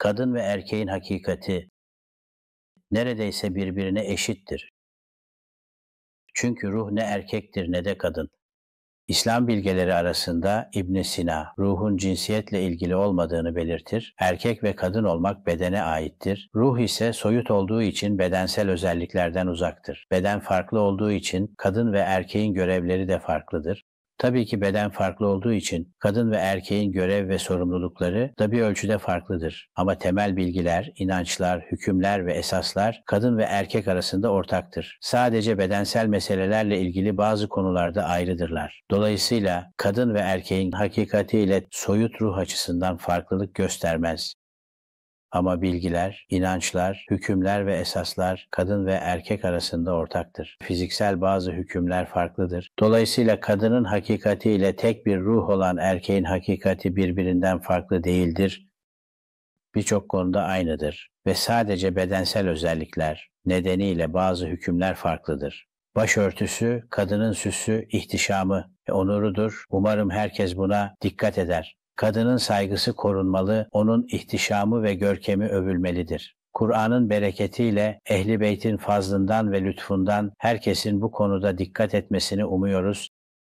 kadın ve erkeğin hakikati neredeyse birbirine eşittir. Çünkü ruh ne erkektir ne de kadın. İslam bilgeleri arasında İbn Sina, ruhun cinsiyetle ilgili olmadığını belirtir. Erkek ve kadın olmak bedene aittir. Ruh ise soyut olduğu için bedensel özelliklerden uzaktır. Beden farklı olduğu için kadın ve erkeğin görevleri de farklıdır. Tabii ki beden farklı olduğu için kadın ve erkeğin görev ve sorumlulukları da bir ölçüde farklıdır. Ama temel bilgiler, inançlar, hükümler ve esaslar kadın ve erkek arasında ortaktır. Sadece bedensel meselelerle ilgili bazı konularda ayrıdırlar. Dolayısıyla kadın ve erkeğin hakikatiyle soyut ruh açısından farklılık göstermez. Ama bilgiler, inançlar, hükümler ve esaslar kadın ve erkek arasında ortaktır. Fiziksel bazı hükümler farklıdır. Dolayısıyla kadının hakikati ile tek bir ruh olan erkeğin hakikati birbirinden farklı değildir. Birçok konuda aynıdır ve sadece bedensel özellikler nedeniyle bazı hükümler farklıdır. Başörtüsü, kadının süsü, ihtişamı ve onurudur. Umarım herkes buna dikkat eder. Kadının saygısı korunmalı, onun ihtişamı ve görkemi övülmelidir. Kur'an'ın bereketiyle Ehli Beyt'in fazlından ve lütfundan herkesin bu konuda dikkat etmesini umuyoruz.